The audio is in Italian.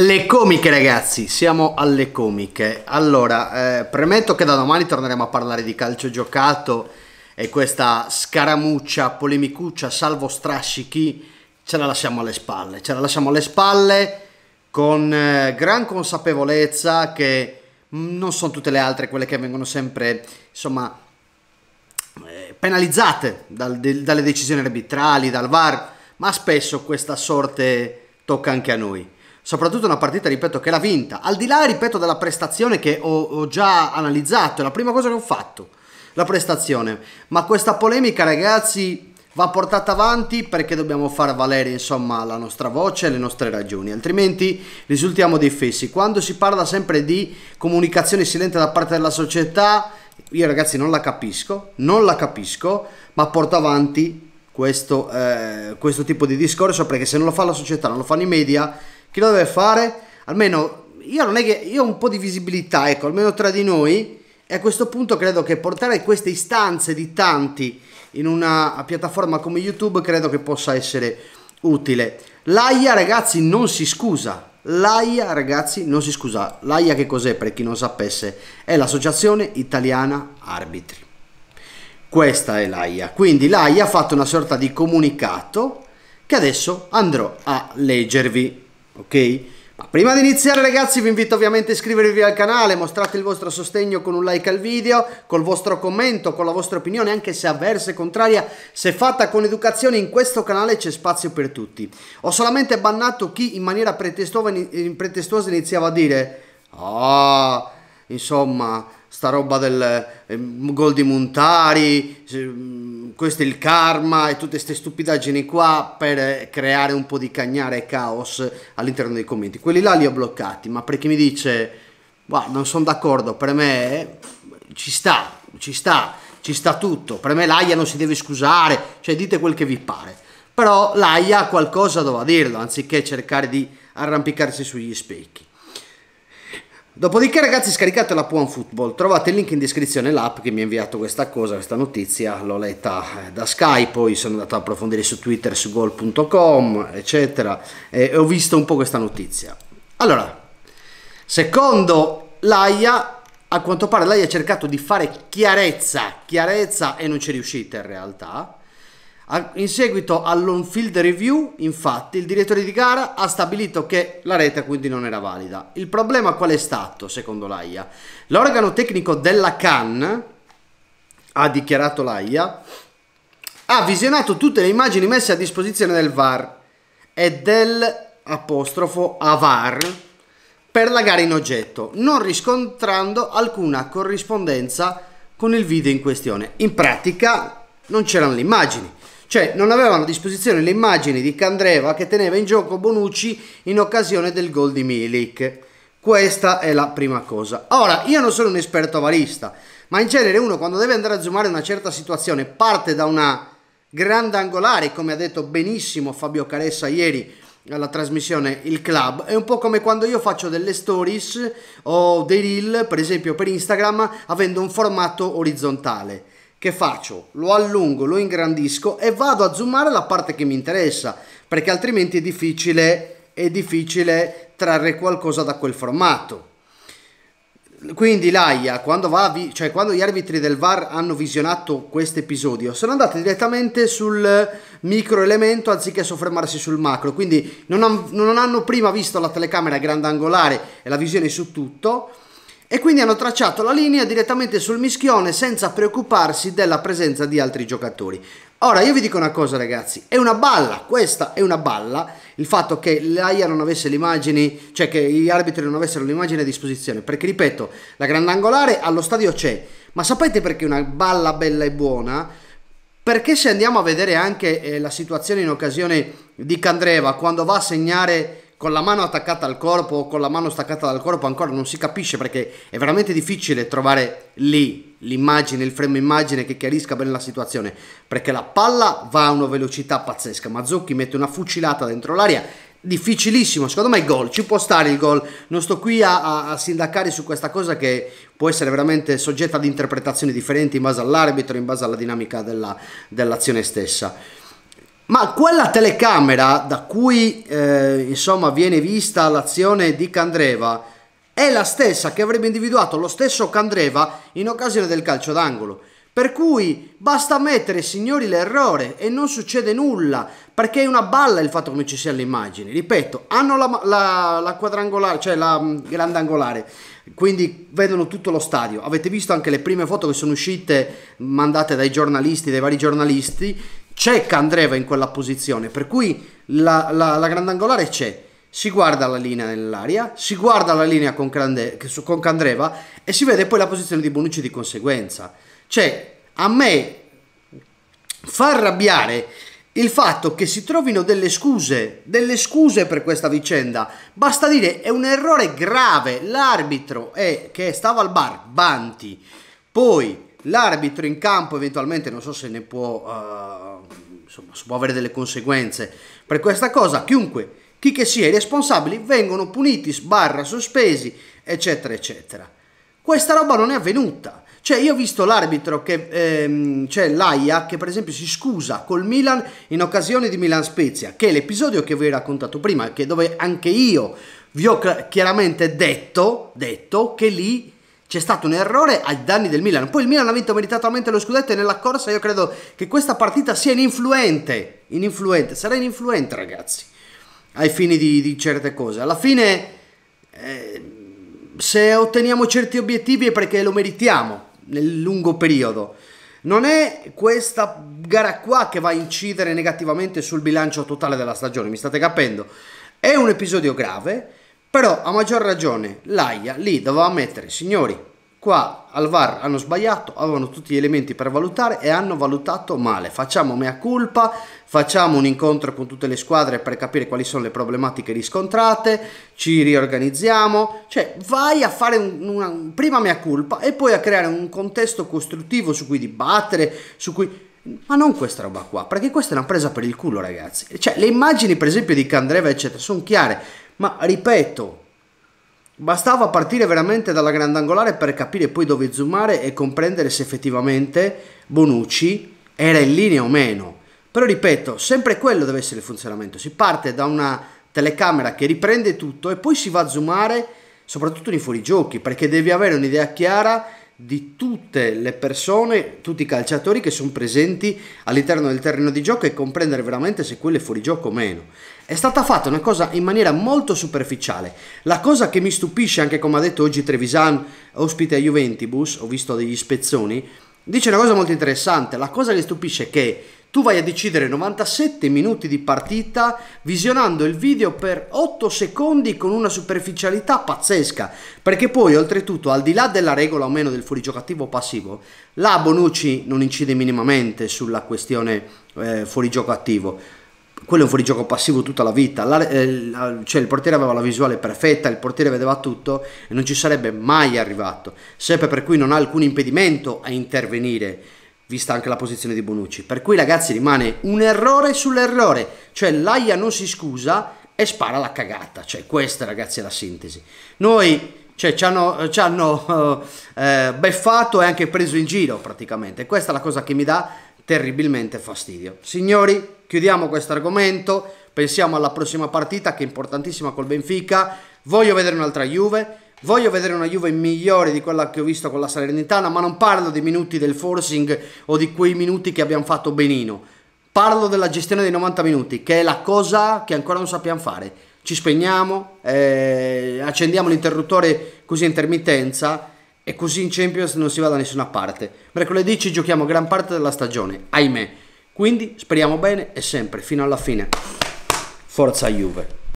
Le comiche ragazzi, siamo alle comiche. Allora, eh, premetto che da domani torneremo a parlare di calcio giocato e questa scaramuccia, polemicuccia, salvo strascichi, ce la lasciamo alle spalle. Ce la lasciamo alle spalle con eh, gran consapevolezza che mh, mm, non sono tutte le altre quelle che vengono sempre, insomma, eh, penalizzate dal, de, dalle decisioni arbitrali, dal VAR, ma spesso questa sorte tocca anche a noi soprattutto una partita, ripeto, che l'ha vinta. Al di là, ripeto, della prestazione che ho, ho già analizzato, è la prima cosa che ho fatto, la prestazione. Ma questa polemica, ragazzi, va portata avanti perché dobbiamo far valere, insomma, la nostra voce e le nostre ragioni, altrimenti risultiamo dei fessi. Quando si parla sempre di comunicazione silente da parte della società, io ragazzi non la capisco, non la capisco, ma porto avanti questo, eh, questo tipo di discorso perché se non lo fa la società, non lo fanno i media, chi lo deve fare? Almeno io non è che io ho un po' di visibilità, ecco, almeno tra di noi. E a questo punto credo che portare queste istanze di tanti in una piattaforma come YouTube credo che possa essere utile. L'AIA ragazzi non si scusa. L'AIA ragazzi non si scusa. L'AIA che cos'è per chi non sapesse? È l'Associazione Italiana Arbitri. Questa è l'AIA. Quindi l'AIA ha fatto una sorta di comunicato che adesso andrò a leggervi ok? Ma prima di iniziare ragazzi vi invito ovviamente a iscrivervi al canale, mostrate il vostro sostegno con un like al video, col vostro commento, con la vostra opinione anche se avversa e contraria, se fatta con educazione in questo canale c'è spazio per tutti. Ho solamente bannato chi in maniera pretestuosa iniziava a dire ah, oh, insomma sta roba del eh, gol di Montari, eh, questo è il karma e tutte queste stupidaggini qua per eh, creare un po' di cagnare e caos all'interno dei commenti. Quelli là li ho bloccati, ma per chi mi dice, guarda, non sono d'accordo, per me eh, ci sta, ci sta, ci sta tutto, per me l'AIA non si deve scusare, cioè dite quel che vi pare. Però l'AIA ha qualcosa doveva dirlo, anziché cercare di arrampicarsi sugli specchi. Dopodiché ragazzi scaricate l'app OneFootball, trovate il link in descrizione l'app che mi ha inviato questa cosa, questa notizia, l'ho letta eh, da Sky, poi sono andato a approfondire su Twitter, su goal.com, eccetera, e ho visto un po' questa notizia. Allora, secondo l'AIA, a quanto pare l'AIA ha cercato di fare chiarezza, chiarezza e non ci è riuscita in realtà, in seguito all'on-field review, infatti, il direttore di gara ha stabilito che la rete quindi non era valida. Il problema qual è stato, secondo l'AIA? L'organo tecnico della CAN, ha dichiarato l'AIA, ha visionato tutte le immagini messe a disposizione del VAR e del apostrofo AVAR per la gara in oggetto, non riscontrando alcuna corrispondenza con il video in questione. In pratica non c'erano le immagini cioè non avevano a disposizione le immagini di Candreva che teneva in gioco Bonucci in occasione del gol di Milik. Questa è la prima cosa. Ora, io non sono un esperto avarista, ma in genere uno quando deve andare a zoomare una certa situazione parte da una grande angolare, come ha detto benissimo Fabio Caressa ieri alla trasmissione Il Club. È un po' come quando io faccio delle stories o dei reel, per esempio per Instagram, avendo un formato orizzontale. Che faccio? Lo allungo, lo ingrandisco e vado a zoomare la parte che mi interessa, perché altrimenti è difficile, è difficile trarre qualcosa da quel formato. Quindi l'AIA, quando, va, cioè quando gli arbitri del VAR hanno visionato questo episodio, sono andati direttamente sul micro elemento anziché soffermarsi sul macro, quindi non, han, non hanno prima visto la telecamera grandangolare e la visione su tutto, e quindi hanno tracciato la linea direttamente sul mischione senza preoccuparsi della presenza di altri giocatori. Ora io vi dico una cosa ragazzi, è una balla, questa è una balla, il fatto che l'AIA non avesse le immagini, cioè che gli arbitri non avessero l'immagine a disposizione, perché ripeto, la grandangolare allo stadio c'è, ma sapete perché è una balla bella e buona? Perché se andiamo a vedere anche eh, la situazione in occasione di Candreva, quando va a segnare con la mano attaccata al corpo o con la mano staccata dal corpo ancora non si capisce perché è veramente difficile trovare lì l'immagine, il frame immagine che chiarisca bene la situazione perché la palla va a una velocità pazzesca Mazzocchi mette una fucilata dentro l'aria difficilissimo, secondo me il gol, ci può stare il gol, non sto qui a, a, a, sindacare su questa cosa che può essere veramente soggetta ad interpretazioni differenti in base all'arbitro, in base alla dinamica della, dell'azione stessa. Ma quella telecamera da cui eh, insomma viene vista l'azione di Candreva è la stessa che avrebbe individuato lo stesso Candreva in occasione del calcio d'angolo. Per cui basta mettere, signori, l'errore e non succede nulla, perché è una balla il fatto che non ci sia le immagini. Ripeto, hanno la, la, la quadrangolare, cioè la mm, grandangolare, quindi vedono tutto lo stadio. Avete visto anche le prime foto che sono uscite, mandate dai giornalisti, dai vari giornalisti, c'è Candreva in quella posizione, per cui la, la, la grandangolare c'è. Si guarda la linea nell'aria, si guarda la linea con, grande, con, Candreva e si vede poi la posizione di Bonucci di conseguenza. Cioè, a me fa arrabbiare il fatto che si trovino delle scuse, delle scuse per questa vicenda. Basta dire, è un errore grave. L'arbitro è, che stava al bar, Banti, poi l'arbitro in campo eventualmente, non so se ne può... Uh, insomma, si può avere delle conseguenze. Per questa cosa chiunque, chi che sia, i responsabili vengono puniti, sbarra, sospesi, eccetera, eccetera. Questa roba non è avvenuta. Cioè, io ho visto l'arbitro che, ehm, cioè l'AIA, che per esempio si scusa col Milan in occasione di Milan Spezia, che è l'episodio che vi ho raccontato prima, che dove anche io vi ho chiaramente detto, detto che lì c'è stato un errore ai danni del Milan. Poi il Milan ha vinto meritatamente lo scudetto e nella corsa io credo che questa partita sia ininfluente, ininfluente, sarà ininfluente ragazzi, ai fini di, di certe cose. Alla fine eh, se otteniamo certi obiettivi è perché lo meritiamo nel lungo periodo. Non è questa gara qua che va a incidere negativamente sul bilancio totale della stagione, mi state capendo? È un episodio grave però a maggior ragione l'AIA lì doveva mettere, signori, qua al VAR hanno sbagliato, avevano tutti gli elementi per valutare e hanno valutato male. Facciamo mea culpa, facciamo un incontro con tutte le squadre per capire quali sono le problematiche riscontrate, ci riorganizziamo, cioè vai a fare un, una, prima mea culpa e poi a creare un contesto costruttivo su cui dibattere, su cui... Ma non questa roba qua, perché questa è una presa per il culo ragazzi. Cioè le immagini per esempio di Candreva eccetera sono chiare ma ripeto, bastava partire veramente dalla grandangolare per capire poi dove zoomare e comprendere se effettivamente Bonucci era in linea o meno. Però ripeto, sempre quello deve essere il funzionamento. Si parte da una telecamera che riprende tutto e poi si va a zoomare soprattutto nei fuorigiochi perché devi avere un'idea chiara di tutte le persone, tutti i calciatori che sono presenti all'interno del terreno di gioco e comprendere veramente se quello è fuorigioco o meno. È stata fatta una cosa in maniera molto superficiale. La cosa che mi stupisce, anche come ha detto oggi Trevisan, ospite a Juventus, ho visto degli spezzoni, dice una cosa molto interessante. La cosa che stupisce è che tu vai a decidere 97 minuti di partita visionando il video per 8 secondi con una superficialità pazzesca, perché poi oltretutto al di là della regola o meno del fuorigiocativo passivo, la Bonucci non incide minimamente sulla questione eh, fuorigioco attivo quello è un fuorigioco passivo tutta la vita, la, eh, la, cioè il portiere aveva la visuale perfetta, il portiere vedeva tutto e non ci sarebbe mai arrivato, sempre per cui non ha alcun impedimento a intervenire, vista anche la posizione di Bonucci, per cui ragazzi rimane un errore sull'errore, cioè l'AIA non si scusa e spara la cagata, cioè questa ragazzi è la sintesi. Noi cioè ci hanno, ci hanno eh, beffato e anche preso in giro praticamente, questa è la cosa che mi dà terribilmente fastidio. Signori, chiudiamo questo argomento, pensiamo alla prossima partita che è importantissima col Benfica, voglio vedere un'altra Juve, voglio vedere una Juve migliore di quella che ho visto con la Salernitana, ma non parlo dei minuti del forcing o di quei minuti che abbiamo fatto benino, parlo della gestione dei 90 minuti, che è la cosa che ancora non sappiamo fare. Ci spegniamo, eh, accendiamo l'interruttore così a intermittenza e così in Champions non si va da nessuna parte. Mercoledì ci giochiamo gran parte della stagione, ahimè. Quindi speriamo bene e sempre, fino alla fine, forza Juve.